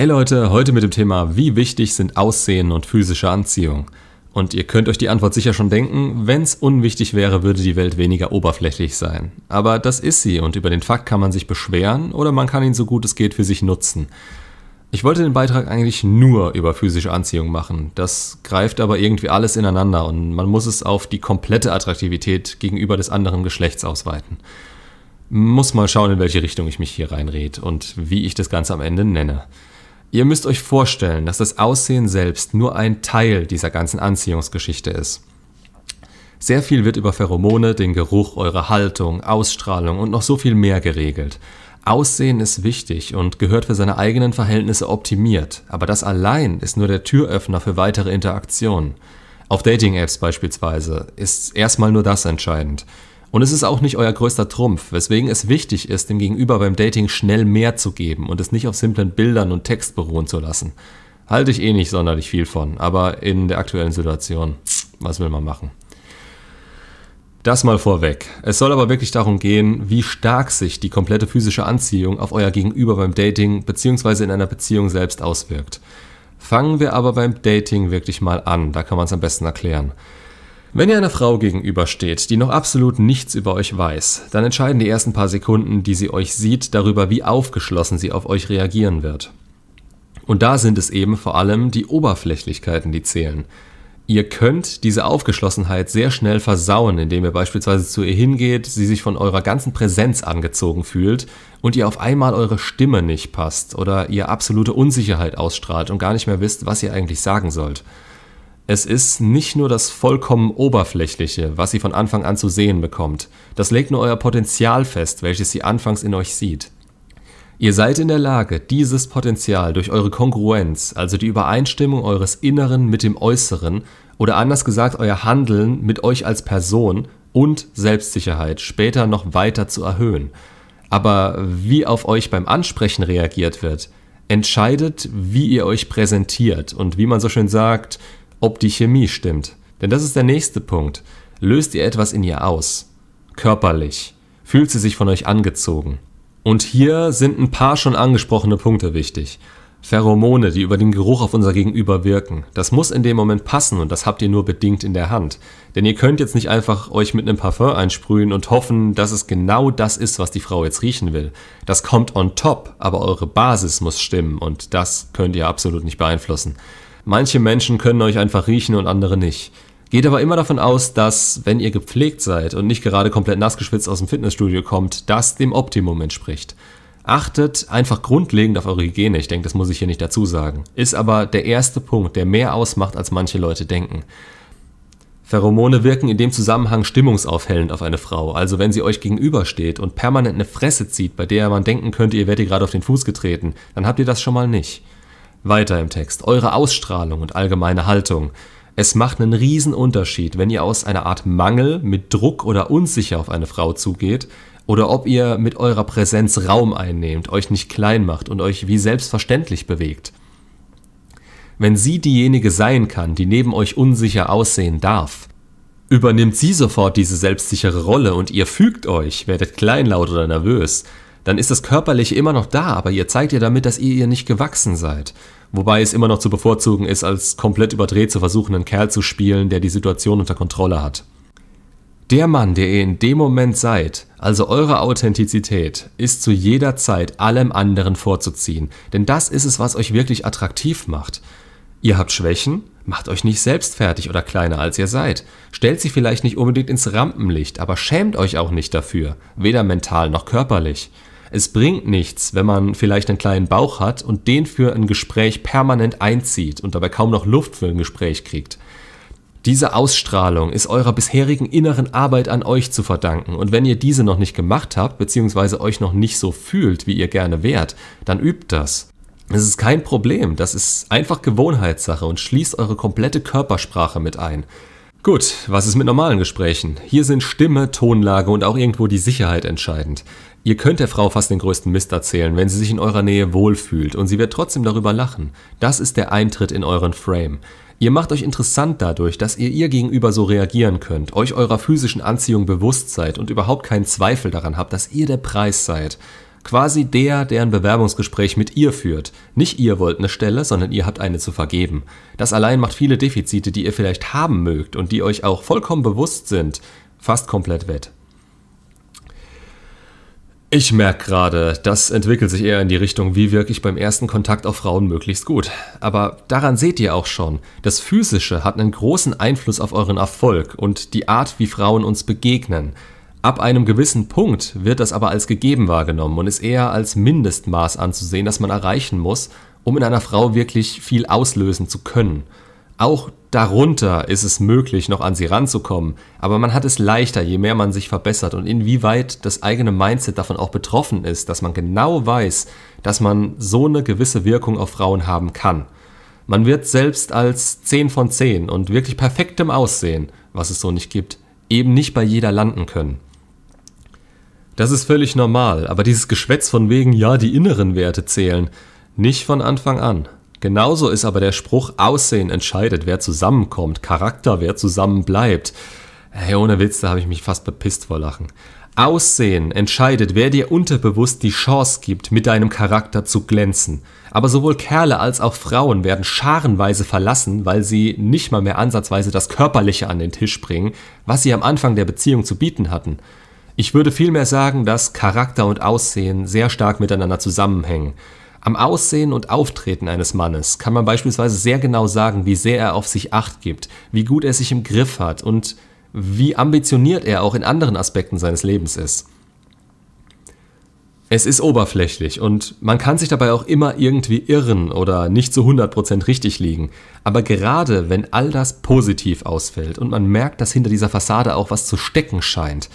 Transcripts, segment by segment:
Hey Leute, heute mit dem Thema, wie wichtig sind Aussehen und physische Anziehung? Und ihr könnt euch die Antwort sicher schon denken, wenn es unwichtig wäre, würde die Welt weniger oberflächlich sein. Aber das ist sie und über den Fakt kann man sich beschweren oder man kann ihn so gut es geht für sich nutzen. Ich wollte den Beitrag eigentlich nur über physische Anziehung machen. Das greift aber irgendwie alles ineinander und man muss es auf die komplette Attraktivität gegenüber des anderen Geschlechts ausweiten. Muss mal schauen, in welche Richtung ich mich hier reinred und wie ich das Ganze am Ende nenne. Ihr müsst euch vorstellen, dass das Aussehen selbst nur ein Teil dieser ganzen Anziehungsgeschichte ist. Sehr viel wird über Pheromone, den Geruch, eure Haltung, Ausstrahlung und noch so viel mehr geregelt. Aussehen ist wichtig und gehört für seine eigenen Verhältnisse optimiert, aber das allein ist nur der Türöffner für weitere Interaktionen. Auf Dating-Apps beispielsweise ist erstmal nur das entscheidend. Und es ist auch nicht euer größter Trumpf, weswegen es wichtig ist, dem Gegenüber beim Dating schnell mehr zu geben und es nicht auf simplen Bildern und Text beruhen zu lassen. Halte ich eh nicht sonderlich viel von, aber in der aktuellen Situation, was will man machen? Das mal vorweg. Es soll aber wirklich darum gehen, wie stark sich die komplette physische Anziehung auf euer Gegenüber beim Dating bzw. in einer Beziehung selbst auswirkt. Fangen wir aber beim Dating wirklich mal an, da kann man es am besten erklären. Wenn ihr einer Frau gegenübersteht, die noch absolut nichts über euch weiß, dann entscheiden die ersten paar Sekunden, die sie euch sieht, darüber, wie aufgeschlossen sie auf euch reagieren wird. Und da sind es eben vor allem die Oberflächlichkeiten, die zählen. Ihr könnt diese Aufgeschlossenheit sehr schnell versauen, indem ihr beispielsweise zu ihr hingeht, sie sich von eurer ganzen Präsenz angezogen fühlt und ihr auf einmal eure Stimme nicht passt oder ihr absolute Unsicherheit ausstrahlt und gar nicht mehr wisst, was ihr eigentlich sagen sollt. Es ist nicht nur das vollkommen Oberflächliche, was sie von Anfang an zu sehen bekommt. Das legt nur euer Potenzial fest, welches sie anfangs in euch sieht. Ihr seid in der Lage, dieses Potenzial durch eure Kongruenz, also die Übereinstimmung eures Inneren mit dem Äußeren, oder anders gesagt euer Handeln mit euch als Person und Selbstsicherheit später noch weiter zu erhöhen. Aber wie auf euch beim Ansprechen reagiert wird, entscheidet, wie ihr euch präsentiert und wie man so schön sagt, ob die Chemie stimmt. Denn das ist der nächste Punkt. Löst ihr etwas in ihr aus? Körperlich. Fühlt sie sich von euch angezogen? Und hier sind ein paar schon angesprochene Punkte wichtig. Pheromone, die über den Geruch auf unser Gegenüber wirken. Das muss in dem Moment passen und das habt ihr nur bedingt in der Hand. Denn ihr könnt jetzt nicht einfach euch mit einem Parfum einsprühen und hoffen, dass es genau das ist, was die Frau jetzt riechen will. Das kommt on top, aber eure Basis muss stimmen und das könnt ihr absolut nicht beeinflussen. Manche Menschen können euch einfach riechen und andere nicht. Geht aber immer davon aus, dass, wenn ihr gepflegt seid und nicht gerade komplett nassgeschwitzt aus dem Fitnessstudio kommt, das dem Optimum entspricht. Achtet einfach grundlegend auf eure Hygiene, ich denke, das muss ich hier nicht dazu sagen. Ist aber der erste Punkt, der mehr ausmacht, als manche Leute denken. Pheromone wirken in dem Zusammenhang stimmungsaufhellend auf eine Frau. Also wenn sie euch gegenübersteht und permanent eine Fresse zieht, bei der man denken könnte, ihr werdet ihr gerade auf den Fuß getreten, dann habt ihr das schon mal nicht. Weiter im Text: Eure Ausstrahlung und allgemeine Haltung. Es macht nen Riesenunterschied, wenn ihr aus einer Art Mangel, mit Druck oder unsicher auf eine Frau zugeht oder ob ihr mit eurer Präsenz Raum einnehmt, euch nicht klein macht und euch wie selbstverständlich bewegt. Wenn sie diejenige sein kann, die neben euch unsicher aussehen darf, übernimmt sie sofort diese selbstsichere Rolle und ihr fügt euch, werdet kleinlaut oder nervös, dann ist das körperliche immer noch da, aber ihr zeigt ihr damit, dass ihr ihr nicht gewachsen seid. Wobei es immer noch zu bevorzugen ist, als komplett überdreht zu versuchen, einen Kerl zu spielen, der die Situation unter Kontrolle hat. Der Mann, der ihr in dem Moment seid, also eure Authentizität, ist zu jeder Zeit allem anderen vorzuziehen, denn das ist es, was euch wirklich attraktiv macht. Ihr habt Schwächen? Macht euch nicht selbstfertig oder kleiner als ihr seid. Stellt sie vielleicht nicht unbedingt ins Rampenlicht, aber schämt euch auch nicht dafür, weder mental noch körperlich. Es bringt nichts, wenn man vielleicht einen kleinen Bauch hat und den für ein Gespräch permanent einzieht und dabei kaum noch Luft für ein Gespräch kriegt. Diese Ausstrahlung ist eurer bisherigen inneren Arbeit an euch zu verdanken und wenn ihr diese noch nicht gemacht habt, bzw. euch noch nicht so fühlt, wie ihr gerne wärt, dann übt das. Es ist kein Problem, das ist einfach Gewohnheitssache und schließt eure komplette Körpersprache mit ein. Gut, was ist mit normalen Gesprächen? Hier sind Stimme, Tonlage und auch irgendwo die Sicherheit entscheidend. Ihr könnt der Frau fast den größten Mist erzählen, wenn sie sich in eurer Nähe wohlfühlt und sie wird trotzdem darüber lachen. Das ist der Eintritt in euren Frame. Ihr macht euch interessant dadurch, dass ihr ihr gegenüber so reagieren könnt, euch eurer physischen Anziehung bewusst seid und überhaupt keinen Zweifel daran habt, dass ihr der Preis seid. Quasi der, der ein Bewerbungsgespräch mit ihr führt. Nicht ihr wollt eine Stelle, sondern ihr habt eine zu vergeben. Das allein macht viele Defizite, die ihr vielleicht haben mögt und die euch auch vollkommen bewusst sind, fast komplett wett. Ich merke gerade, das entwickelt sich eher in die Richtung, wie wirke ich beim ersten Kontakt auf Frauen möglichst gut. Aber daran seht ihr auch schon, das Physische hat einen großen Einfluss auf euren Erfolg und die Art, wie Frauen uns begegnen. Ab einem gewissen Punkt wird das aber als gegeben wahrgenommen und ist eher als Mindestmaß anzusehen, das man erreichen muss, um in einer Frau wirklich viel auslösen zu können. Auch darunter ist es möglich, noch an sie ranzukommen, aber man hat es leichter, je mehr man sich verbessert und inwieweit das eigene Mindset davon auch betroffen ist, dass man genau weiß, dass man so eine gewisse Wirkung auf Frauen haben kann. Man wird selbst als 10 von 10 und wirklich perfektem Aussehen, was es so nicht gibt, eben nicht bei jeder landen können. Das ist völlig normal, aber dieses Geschwätz von wegen, ja, die inneren Werte zählen, nicht von Anfang an. Genauso ist aber der Spruch, Aussehen entscheidet, wer zusammenkommt, Charakter, wer zusammenbleibt. Hey, ohne Witz, da habe ich mich fast bepisst vor Lachen. Aussehen entscheidet, wer dir unterbewusst die Chance gibt, mit deinem Charakter zu glänzen. Aber sowohl Kerle als auch Frauen werden scharenweise verlassen, weil sie nicht mal mehr ansatzweise das Körperliche an den Tisch bringen, was sie am Anfang der Beziehung zu bieten hatten. Ich würde vielmehr sagen, dass Charakter und Aussehen sehr stark miteinander zusammenhängen. Am Aussehen und Auftreten eines Mannes kann man beispielsweise sehr genau sagen, wie sehr er auf sich acht gibt, wie gut er sich im Griff hat und wie ambitioniert er auch in anderen Aspekten seines Lebens ist. Es ist oberflächlich und man kann sich dabei auch immer irgendwie irren oder nicht zu 100% richtig liegen. Aber gerade wenn all das positiv ausfällt und man merkt, dass hinter dieser Fassade auch was zu stecken scheint,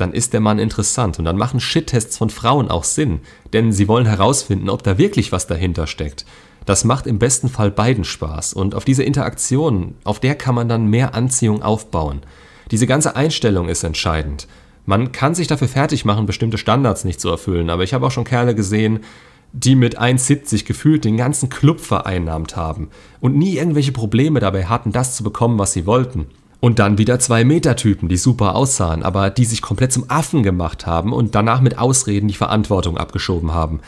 dann ist der Mann interessant und dann machen Shit-Tests von Frauen auch Sinn, denn sie wollen herausfinden, ob da wirklich was dahinter steckt. Das macht im besten Fall beiden Spaß und auf diese Interaktion, auf der kann man dann mehr Anziehung aufbauen. Diese ganze Einstellung ist entscheidend. Man kann sich dafür fertig machen, bestimmte Standards nicht zu erfüllen, aber ich habe auch schon Kerle gesehen, die mit 1,70 gefühlt den ganzen Club vereinnahmt haben und nie irgendwelche Probleme dabei hatten, das zu bekommen, was sie wollten. Und dann wieder zwei Metertypen, die super aussahen, aber die sich komplett zum Affen gemacht haben und danach mit Ausreden die Verantwortung abgeschoben haben.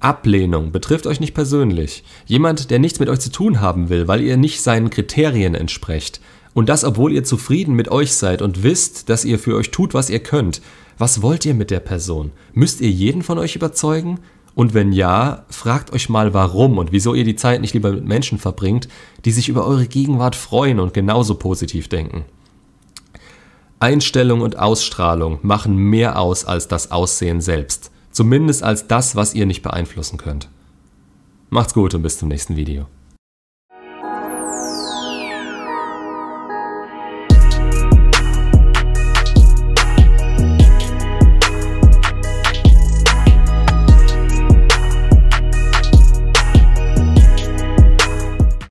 Ablehnung betrifft euch nicht persönlich. Jemand, der nichts mit euch zu tun haben will, weil ihr nicht seinen Kriterien entsprecht. Und das, obwohl ihr zufrieden mit euch seid und wisst, dass ihr für euch tut, was ihr könnt. Was wollt ihr mit der Person? Müsst ihr jeden von euch überzeugen? Und wenn ja, fragt euch mal warum und wieso ihr die Zeit nicht lieber mit Menschen verbringt, die sich über eure Gegenwart freuen und genauso positiv denken. Einstellung und Ausstrahlung machen mehr aus als das Aussehen selbst, zumindest als das, was ihr nicht beeinflussen könnt. Macht's gut und bis zum nächsten Video.